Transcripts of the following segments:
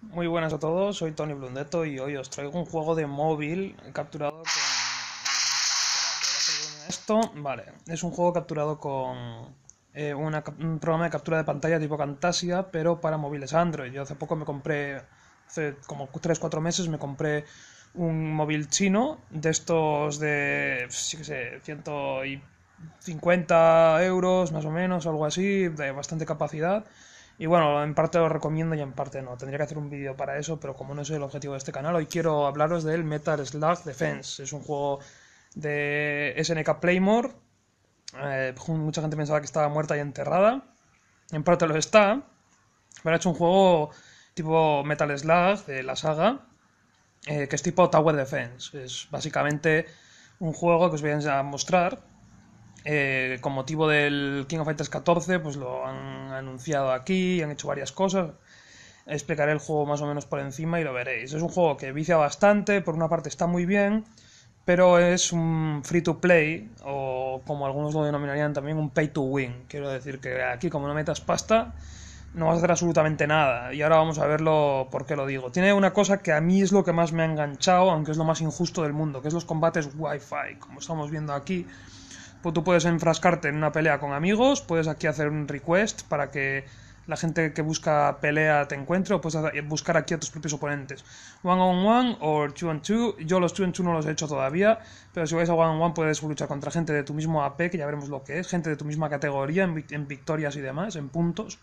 Muy buenas a todos, soy Tony Blundetto y hoy os traigo un juego de móvil capturado con... Esto, vale, es un juego capturado con eh, un programa de captura de pantalla tipo Camtasia, pero para móviles Android. Yo hace poco me compré, hace como 3-4 meses me compré un móvil chino de estos de, sí que sé, ciento y 50 euros más o menos, algo así, de bastante capacidad. Y bueno, en parte lo recomiendo y en parte no. Tendría que hacer un vídeo para eso, pero como no es el objetivo de este canal, hoy quiero hablaros del Metal Slug Defense. Es un juego de SNK Playmore. Eh, mucha gente pensaba que estaba muerta y enterrada. En parte lo está. Pero ha hecho un juego tipo Metal Slug de la saga, eh, que es tipo Tower Defense. Es básicamente un juego que os voy a mostrar eh, con motivo del King of Fighters 14, pues lo han anunciado aquí, han hecho varias cosas. Explicaré el juego más o menos por encima y lo veréis. Es un juego que vicia bastante, por una parte está muy bien, pero es un free to play, o como algunos lo denominarían también, un pay to win. Quiero decir que aquí, como no metas pasta, no vas a hacer absolutamente nada. Y ahora vamos a verlo por qué lo digo. Tiene una cosa que a mí es lo que más me ha enganchado, aunque es lo más injusto del mundo, que es los combates Wi-Fi, como estamos viendo aquí pues tú puedes enfrascarte en una pelea con amigos, puedes aquí hacer un request para que la gente que busca pelea te encuentre o puedes eh, buscar aquí a tus propios oponentes. One on one o two on two. Yo los two on two no los he hecho todavía, pero si vais a one on one puedes luchar contra gente de tu mismo AP, que ya veremos lo que es, gente de tu misma categoría en, victorias y demás, en puntos,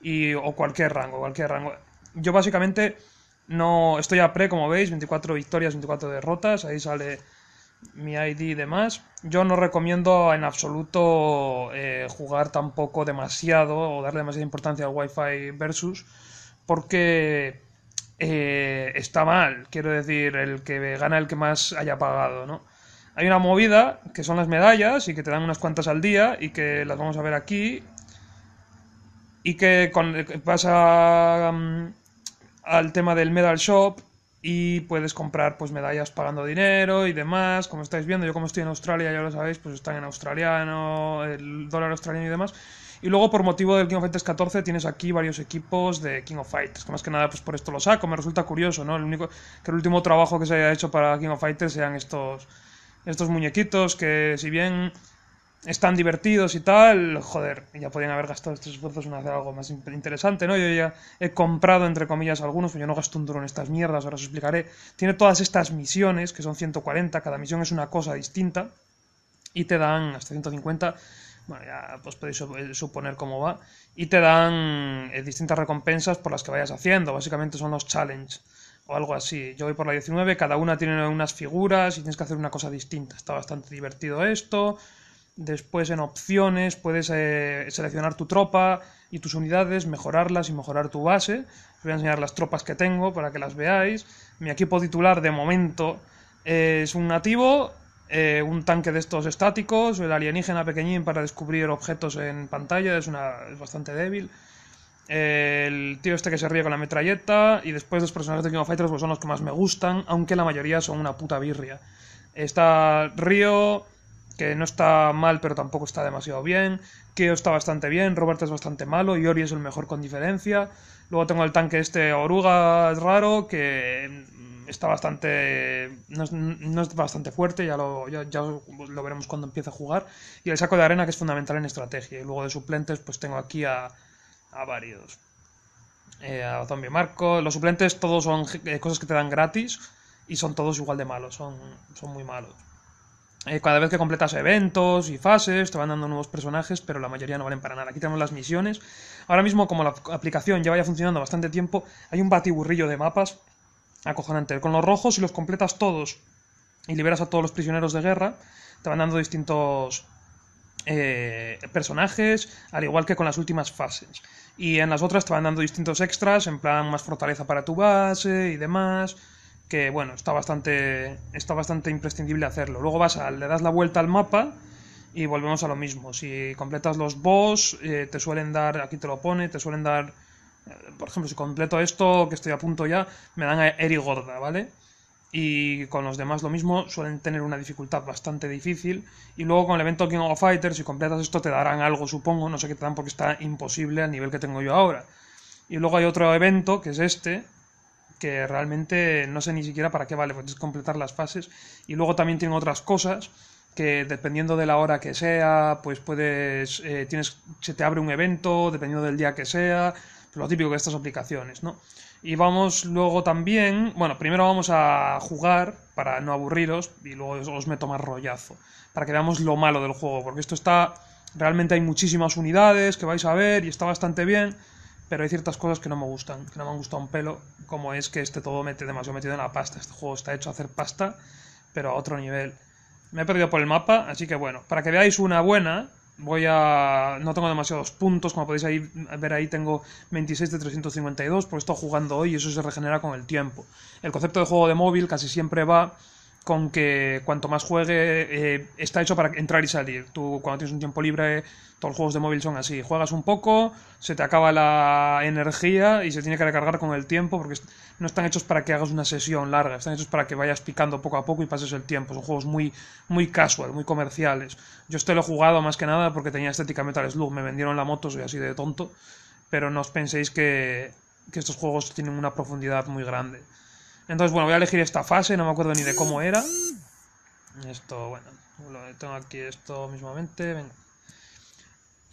y, o cualquier rango, cualquier rango. Yo básicamente no estoy a pre, como veis, 24 victorias, 24 derrotas, ahí sale mi ID y demás. Yo no recomiendo en absoluto eh, jugar tampoco demasiado o darle demasiada importancia al Wi-Fi versus porque eh, está mal, quiero decir, el que gana el que más haya pagado, Hay una movida que son las medallas y que te dan unas cuantas al día y que las vamos a ver aquí y que eh, pasa mm, al tema del Medal Shop y puedes comprar pues medallas pagando dinero y demás, como estáis viendo, yo como estoy en Australia, ya lo sabéis, pues están en australiano, el dólar australiano y demás. Y luego por motivo del King of Fighters 14 tienes aquí varios equipos de King of Fighters, que más que nada pues por esto lo saco, me resulta curioso, ¿no? El único que el último trabajo que se haya hecho para King of Fighters sean estos estos muñequitos que si bien están divertidos y tal, joder, ya podían haber gastado estos esfuerzos en hacer algo más interesante, ¿no? Yo ya he comprado, entre comillas, algunos, pero yo no gasto un duro en estas mierdas, ahora os explicaré. Tiene todas estas misiones, que son 140, cada misión es una cosa distinta, y te dan hasta 150, bueno, ya pues podéis eh, suponer cómo va, y te dan eh, distintas recompensas por las que vayas haciendo, básicamente son los challenges o algo así. Yo voy por la 19, cada una tiene unas figuras y tienes que hacer una cosa distinta. Está bastante divertido esto. Después en opciones puedes eh, seleccionar tu tropa y tus unidades, mejorarlas y mejorar tu base. Os voy a enseñar las tropas que tengo para que las veáis. Mi equipo titular de momento eh, es un nativo, eh, un tanque de estos estáticos, el alienígena pequeñín para descubrir objetos en pantalla, es, una, es bastante débil. el tío este que se ríe con la metralleta y después los personajes de King of Fighters pues son los que más me gustan, aunque la mayoría son una puta birria. Está Río, que no está mal pero tampoco está demasiado bien, Keo está bastante bien, Robert es bastante malo, Yori es el mejor con diferencia, luego tengo el tanque este Oruga Es raro que mm, está bastante no es, bastante fuerte, ya lo, lo veremos cuando empiece a jugar, y el saco de arena que es fundamental en estrategia, y luego de suplentes pues tengo aquí a, a varios. Eh, a Zombie Marco, los suplentes todos son eh, cosas que te dan gratis y son todos igual de malos, son, son muy malos. Eh, cada vez que completas eventos y fases, te van dando nuevos personajes, pero la mayoría no valen para nada. Aquí tenemos las misiones. Ahora mismo, como la aplicación ya vaya funcionando bastante tiempo, hay un batiburrillo de mapas acojonante. Con los rojos, si los completas todos y liberas a todos los prisioneros de guerra, te van dando distintos eh, personajes, al igual que con las últimas fases. Y en las otras te van dando distintos extras, en plan más fortaleza para tu base y demás que bueno, está bastante, está bastante imprescindible hacerlo. Luego vas a, le das la vuelta al mapa y volvemos a lo mismo. Si completas los boss, eh, te suelen dar, aquí te lo pone, te suelen dar, eh, por ejemplo, si completo esto, que estoy a punto ya, me dan a Eri Gorda, ¿vale? Y con los demás lo mismo, suelen tener una dificultad bastante difícil. Y luego con el evento King of Fighters, si completas esto, te darán algo, supongo, no sé qué te dan porque está imposible al nivel que tengo yo ahora. Y luego hay otro evento, que es este, que realmente no sé ni siquiera para qué vale, pues es completar las fases. Y luego también tiene otras cosas que dependiendo de la hora que sea, pues puedes, eh, tienes, se te abre un evento, dependiendo del día que sea, lo típico de estas aplicaciones, ¿no? Y vamos luego también, bueno, primero vamos a jugar para no aburriros y luego os meto más rollazo, para que veamos lo malo del juego, porque esto está, realmente hay muchísimas unidades que vais a ver y está bastante bien, pero hay ciertas cosas que no me gustan, que no me han gustado un pelo, como es que este todo mete demasiado metido en la pasta. Este juego está hecho a hacer pasta, pero a otro nivel. Me he perdido por el mapa, así que bueno, para que veáis una buena, voy a... no tengo demasiados puntos, como podéis ver ahí tengo 26 de 352, porque he jugando hoy y eso se regenera con el tiempo. El concepto de juego de móvil casi siempre va con que cuanto más juegue eh, está hecho para entrar y salir. Tú cuando tienes un tiempo libre, todos los juegos de móvil son así. Juegas un poco, se te acaba la energía y se tiene que recargar con el tiempo porque no están hechos para que hagas una sesión larga, están hechos para que vayas picando poco a poco y pases el tiempo. Son juegos muy, muy casual, muy comerciales. Yo este lo he jugado más que nada porque tenía estética Metal Slug, me vendieron la moto, soy así de tonto, pero no os penséis que, que estos juegos tienen una profundidad muy grande. Entonces, bueno, voy a elegir esta fase, no me acuerdo ni de cómo era. Esto, bueno, tengo aquí esto mismamente. Venga.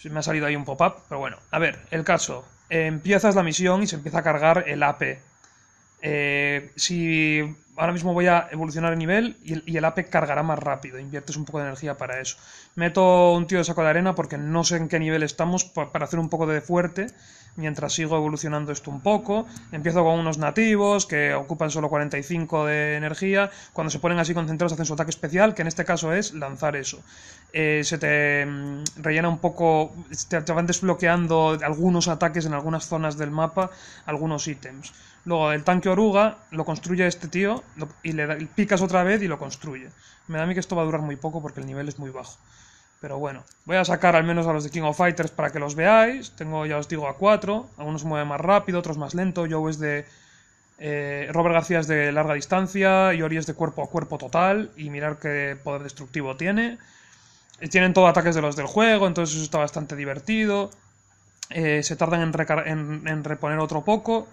Me ha salido ahí un pop-up, pero bueno. A ver, el caso. empiezas la misión y se empieza a cargar el AP. Eh, si ahora mismo voy a evolucionar el nivel y el, ape cargará más rápido. Inviertes un poco de energía para eso. Meto un tío de saco de arena porque no sé en qué nivel estamos para hacer un poco de fuerte mientras sigo evolucionando esto un poco. Empiezo con unos nativos que ocupan solo 45 de energía. Cuando se ponen así concentrados hacen su ataque especial, que en este caso es lanzar eso. Eh, se te mm, rellena un poco, te van desbloqueando algunos ataques en algunas zonas del mapa, algunos ítems. Luego el tanque oruga lo construye este tío y le da, picas otra vez y lo construye. Me da a mí que esto va a durar muy poco porque el nivel es muy bajo. Pero bueno, voy a sacar al menos a los de King of Fighters para que los veáis. Tengo, ya os digo, a cuatro. Algunos se mueven más rápido, otros más lento. Joe es de... Eh, Robert García es de larga distancia, Yori es de cuerpo a cuerpo total y mirar qué poder destructivo tiene. Eh, tienen todo ataques de los del juego, entonces eso está bastante divertido. Eh, se tardan en reponer otro poco.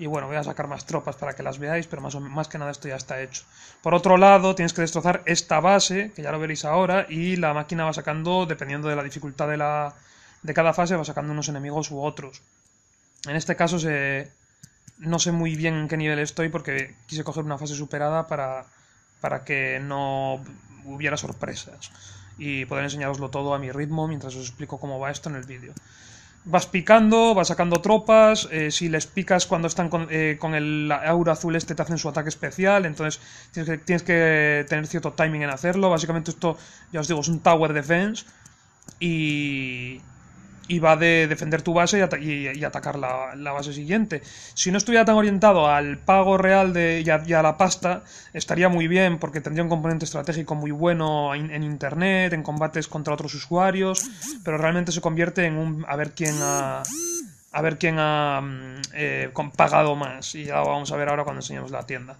Y bueno, voy a sacar más tropas para que las veáis, pero más, o, más que nada esto ya está hecho. Por otro lado, tienes que destrozar esta base, que ya lo veréis ahora, y la máquina va sacando, dependiendo de la dificultad de, la, de cada fase, va sacando unos enemigos u otros. En este caso no sé muy bien en qué nivel estoy porque quise coger una fase superada para, para que no hubiera sorpresas y poder enseñaroslo todo a mi ritmo mientras os explico cómo va esto en el vídeo vas picando, vas sacando tropas, eh, si les picas cuando están con, eh, con, el aura azul este te hacen su ataque especial, entonces tienes que tener cierto timing en hacerlo, básicamente esto ya os digo es un tower defense y, y va de defender tu base y, atacar la, base siguiente. Si no estuviera tan orientado al pago real de, y, a, la pasta, estaría muy bien porque tendría un componente estratégico muy bueno en Internet, en combates contra otros usuarios, pero realmente se convierte en un a ver quién ha, a ver quién ha mm, eh, pagado más. Y ya lo vamos a ver ahora cuando enseñemos la tienda.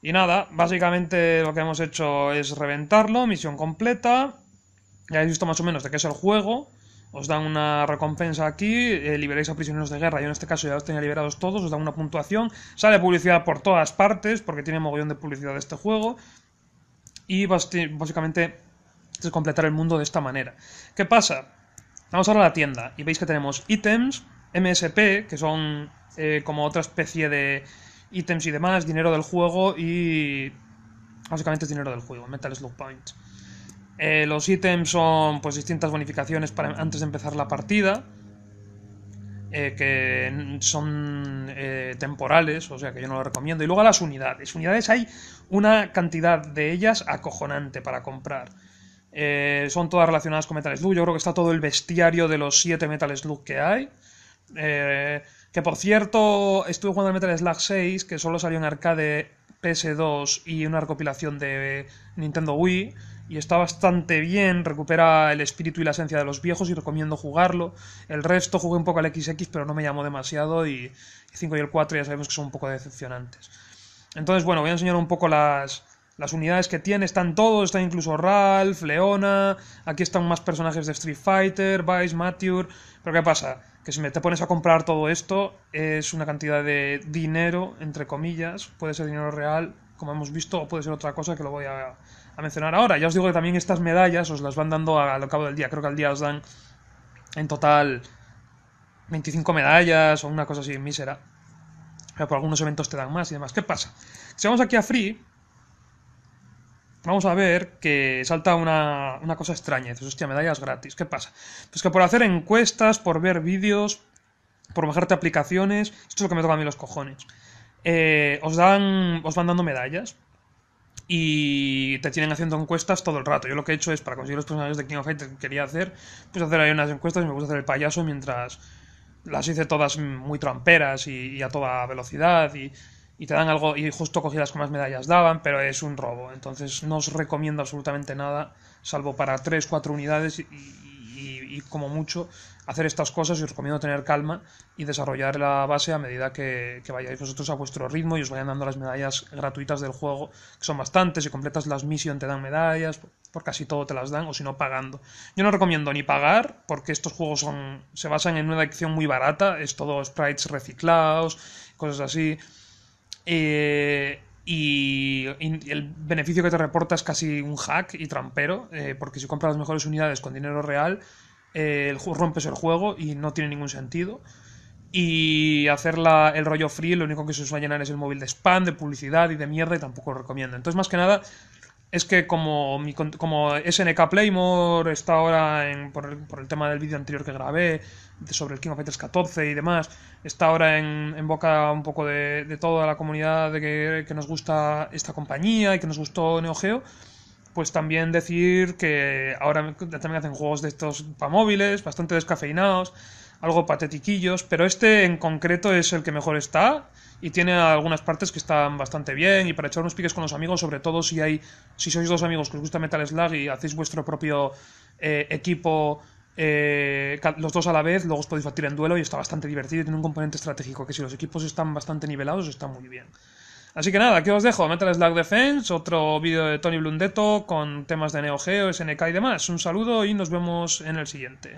Y nada, básicamente lo que hemos hecho es reventarlo, misión completa. Ya habéis visto más o menos de qué es el juego os dan una recompensa aquí, eh, liberáis a prisioneros de guerra, yo en este caso ya os tenía liberados todos, os dan una puntuación, sale publicidad por todas partes, porque tiene mogollón de publicidad de este juego, y básicamente es completar el mundo de esta manera. ¿Qué pasa? Vamos ahora a la tienda, y veis que tenemos ítems, MSP, que son eh, como otra especie de ítems y demás, dinero del juego, y básicamente es dinero del juego, Metal Slug Points. Eh, los ítems son pues distintas bonificaciones para antes de empezar la partida. Eh, que son eh, temporales, o sea que yo no lo recomiendo. Y luego las unidades. Unidades hay una cantidad de ellas acojonante para comprar. son todas relacionadas con Metal Slug. Yo creo que está todo el bestiario de los 7 Metal Slug que hay. que por cierto, estuve jugando al Metal Slug 6, que solo salió en arcade PS2 y una recopilación de Nintendo Wii y está bastante bien, recupera el espíritu y la esencia de los viejos y recomiendo jugarlo. El resto jugué un poco al XX, pero no me llamó demasiado y el 5 y el 4 ya sabemos que son un poco decepcionantes. Entonces, bueno, voy a enseñar un poco las, las unidades que tiene. Están todos, están incluso Ralph, Leona, aquí están más personajes de Street Fighter, Vice, Mature. Pero ¿qué pasa? Que si me te pones a comprar todo esto, es una cantidad de dinero, entre comillas, puede ser dinero real, como hemos visto, o puede ser otra cosa que lo voy a a mencionar ahora. Ya os digo que también estas medallas os las van dando al cabo del día. Creo que al día os dan en total 25 medallas o una cosa así mísera. Pero por algunos eventos te dan más y demás. ¿Qué pasa? Si vamos aquí a Free, vamos a ver que salta una, cosa extraña. Dices, hostia, medallas gratis. ¿Qué pasa? Pues que por hacer encuestas, por ver vídeos, por bajarte aplicaciones, esto es lo que me toca a mí los cojones. Eh, os dan, os van dando medallas y te tienen haciendo encuestas todo el rato. Yo lo que he hecho es, para conseguir los personajes de King of Fighters que quería hacer, pues hacer ahí unas encuestas y me gusta hacer el payaso mientras las hice todas muy tramperas y, a toda velocidad y, y, te dan algo y justo cogí las más medallas daban, pero es un robo. Entonces no os recomiendo absolutamente nada, salvo para Tres, cuatro unidades y, y como mucho hacer estas cosas y os recomiendo tener calma y desarrollar la base a medida que, vayáis vosotros a vuestro ritmo y os vayan dando las medallas gratuitas del juego, que son bastantes, si completas las misiones te dan medallas, por casi todo te las dan, o si no pagando. Yo no recomiendo ni pagar, porque estos juegos son, se basan en una adicción muy barata, es todo sprites reciclados, cosas así. Eh, y, el beneficio que te reporta es casi un hack y trampero, eh, porque si compras las mejores unidades con dinero real, rompes el juego y no tiene ningún sentido. Y hacer el rollo free, lo único que se suele llenar es el móvil de spam, de publicidad y de mierda, y tampoco lo recomiendo. Entonces, más que nada, es que como, mi, como SNK Playmore está ahora, por, el, tema del vídeo anterior que grabé sobre el King of Fighters 14 y demás, está ahora en, boca un poco de, toda la comunidad de que, nos gusta esta compañía y que nos gustó Neo Geo, pues también decir que ahora también hacen juegos de estos para móviles, bastante descafeinados, algo patetiquillos, pero este en concreto es el que mejor está y tiene algunas partes que están bastante bien y para echar unos piques con los amigos, sobre todo si hay si sois dos amigos que os gusta Metal Slug y hacéis vuestro propio eh, equipo eh, los dos a la vez, luego os podéis batir en duelo y está bastante divertido y tiene un componente estratégico que si los equipos están bastante nivelados está muy bien. Así que nada, aquí os dejo Metal Slug Defense, otro vídeo de Tony Blundetto con temas de Neo Geo, SNK y demás. Un saludo y nos vemos en el siguiente.